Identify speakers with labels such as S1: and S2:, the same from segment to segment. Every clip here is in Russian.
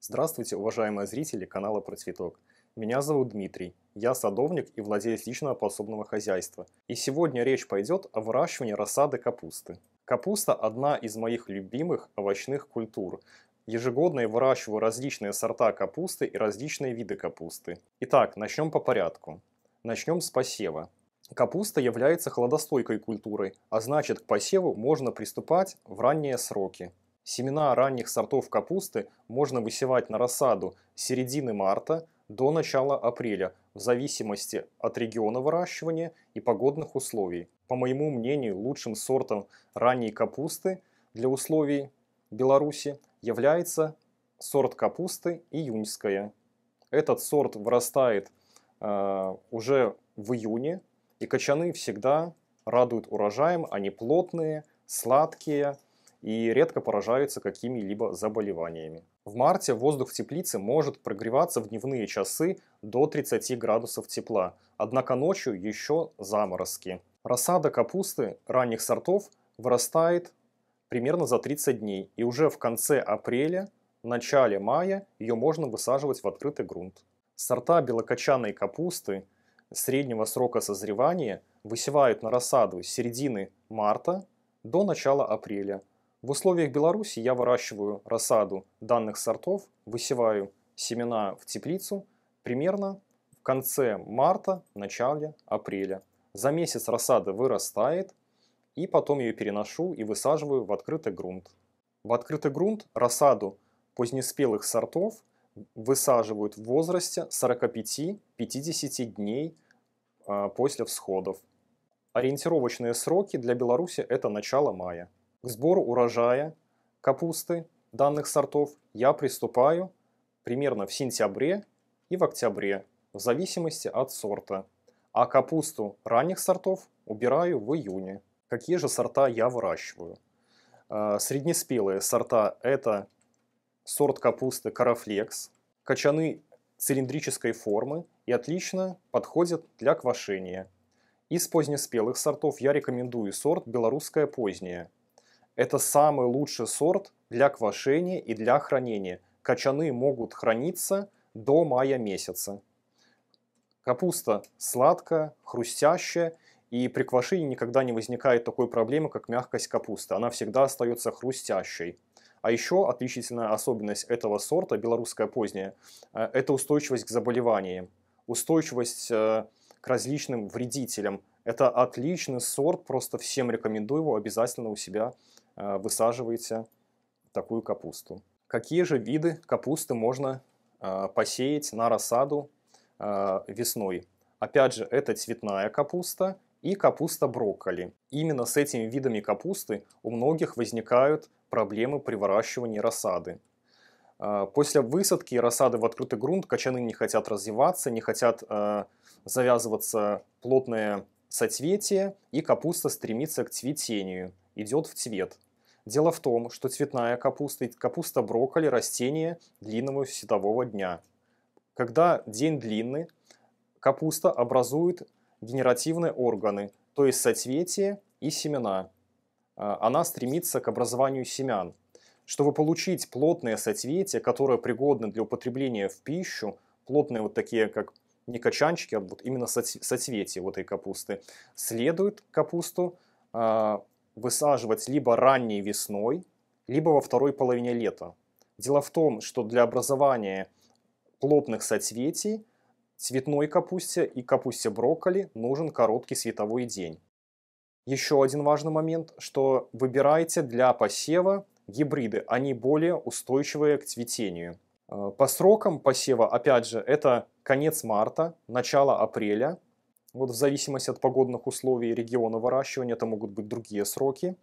S1: Здравствуйте, уважаемые зрители канала Про Цветок. Меня зовут Дмитрий, я садовник и владелец личного пособного хозяйства. И сегодня речь пойдет о выращивании рассады капусты. Капуста – одна из моих любимых овощных культур. Ежегодно я выращиваю различные сорта капусты и различные виды капусты. Итак, начнем по порядку. Начнем с посева. Капуста является холодостойкой культурой, а значит к посеву можно приступать в ранние сроки. Семена ранних сортов капусты можно высевать на рассаду с середины марта до начала апреля, в зависимости от региона выращивания и погодных условий. По моему мнению, лучшим сортом ранней капусты для условий Беларуси является сорт капусты июньская. Этот сорт вырастает э, уже в июне и кочаны всегда радуют урожаем, они плотные, сладкие и редко поражаются какими-либо заболеваниями. В марте воздух в теплице может прогреваться в дневные часы до 30 градусов тепла, однако ночью еще заморозки. Рассада капусты ранних сортов вырастает примерно за 30 дней, и уже в конце апреля, начале мая ее можно высаживать в открытый грунт. Сорта белокочанной капусты – среднего срока созревания высевают на рассаду с середины марта до начала апреля. В условиях Беларуси я выращиваю рассаду данных сортов, высеваю семена в теплицу примерно в конце марта, начале апреля. За месяц рассада вырастает, и потом ее переношу и высаживаю в открытый грунт. В открытый грунт рассаду позднеспелых сортов высаживают в возрасте 45-50 дней а, после всходов. Ориентировочные сроки для Беларуси – это начало мая. К сбору урожая капусты данных сортов я приступаю примерно в сентябре и в октябре, в зависимости от сорта. А капусту ранних сортов убираю в июне. Какие же сорта я выращиваю? А, среднеспелые сорта – это сорт капусты карафлекс. Кочаны цилиндрической формы и отлично подходят для квашения. Из позднеспелых сортов я рекомендую сорт «Белорусская поздняя». Это самый лучший сорт для квашения и для хранения. Кочаны могут храниться до мая месяца. Капуста сладкая, хрустящая, и при квашении никогда не возникает такой проблемы, как мягкость капусты. Она всегда остается хрустящей. А еще отличительная особенность этого сорта, белорусская поздняя, э, это устойчивость к заболеваниям, устойчивость э, к различным вредителям. Это отличный сорт, просто всем рекомендую его, обязательно у себя э, высаживайте такую капусту. Какие же виды капусты можно посеять на рассаду весной? Опять же, это цветная капуста и капуста брокколи. Именно с этими видами капусты у многих возникают проблемы при выращивании рассады. А, после высадки рассады в открытый грунт качаны не хотят развиваться, не хотят а, завязываться плотное соцветие, и капуста стремится к цветению, идет в цвет. Дело в том, что цветная капуста капуста брокколи – растение длинного светового дня. Когда день длинный, капуста образует генеративные органы, то есть соцветия и семена. А, она стремится к образованию семян. Чтобы получить плотные соцветия, которые пригодны для употребления в пищу, плотные вот такие, как не качанчики, а вот именно соцветия вот этой капусты, следует капусту а, высаживать либо ранней весной, либо во второй половине лета. Дело в том, что для образования плотных соцветий цветной капусте и капусте брокколи нужен короткий световой день. Еще один важный момент, что выбирайте для посева гибриды, они более устойчивые к цветению. Э, по срокам посева, опять же, это конец марта, начало апреля. Вот в зависимости от погодных условий региона выращивания это могут быть другие сроки.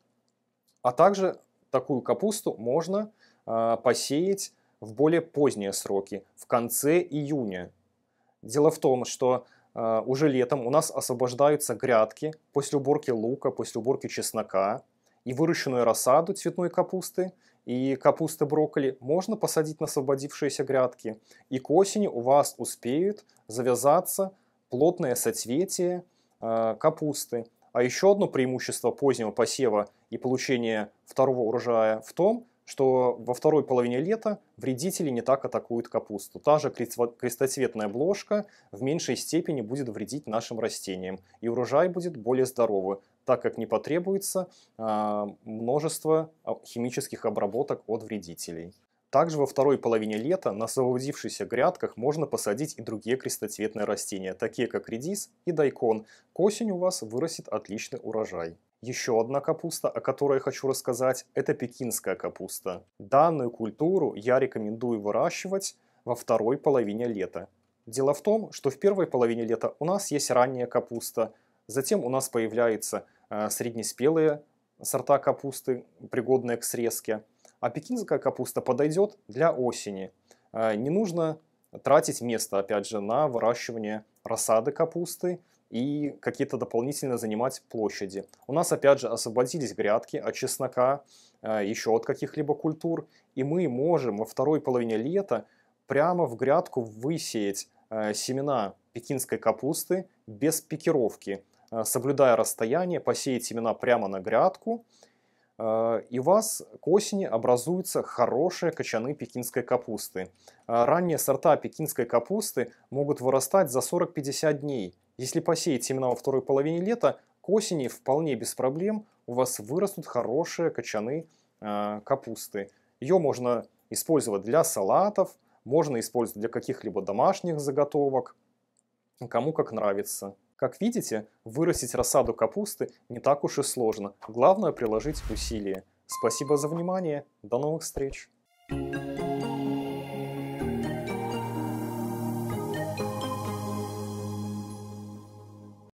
S1: А также такую капусту можно э, посеять в более поздние сроки, в конце июня. Дело в том, что а, уже летом у нас освобождаются грядки после уборки лука, после уборки чеснока. И выращенную рассаду цветной капусты и капусты брокколи можно посадить на освободившиеся грядки. И к осени у вас успеют завязаться плотное соцветие а, капусты. А еще одно преимущество позднего посева и получения второго урожая в том, что во второй половине лета вредители не так атакуют капусту. Та же крестоцветная обложка в меньшей степени будет вредить нашим растениям, и урожай будет более здоровый, так как не потребуется а, множество а, химических обработок от вредителей. Также во второй половине лета на заудившихся грядках можно посадить и другие крестоцветные растения, такие как редис и дайкон. К осени у вас вырастет отличный урожай. Еще одна капуста, о которой я хочу рассказать, это пекинская капуста. Данную культуру я рекомендую выращивать во второй половине лета. Дело в том, что в первой половине лета у нас есть ранняя капуста, затем у нас появляются э, среднеспелые сорта капусты, пригодные к срезке, а пекинская капуста подойдет для осени. Э, не нужно тратить место, опять же, на выращивание рассады капусты, и какие-то дополнительно занимать площади. У нас, опять же, освободились грядки от чеснока, э, еще от каких-либо культур, и мы можем во второй половине лета прямо в грядку высеять э, семена пекинской капусты без пикировки, э, соблюдая расстояние, посеять семена прямо на грядку – Э, и у вас к осени образуются хорошие кочаны пекинской капусты. Э, ранние сорта пекинской капусты могут вырастать за 40-50 дней. Если посеять семена во второй половине лета, к осени вполне без проблем у вас вырастут хорошие кочаны э, капусты. Ее можно использовать для салатов, можно использовать для каких-либо домашних заготовок, кому как нравится. Как видите, вырастить рассаду капусты не так уж и сложно, главное приложить усилия. Спасибо за внимание, до новых встреч! Thank you.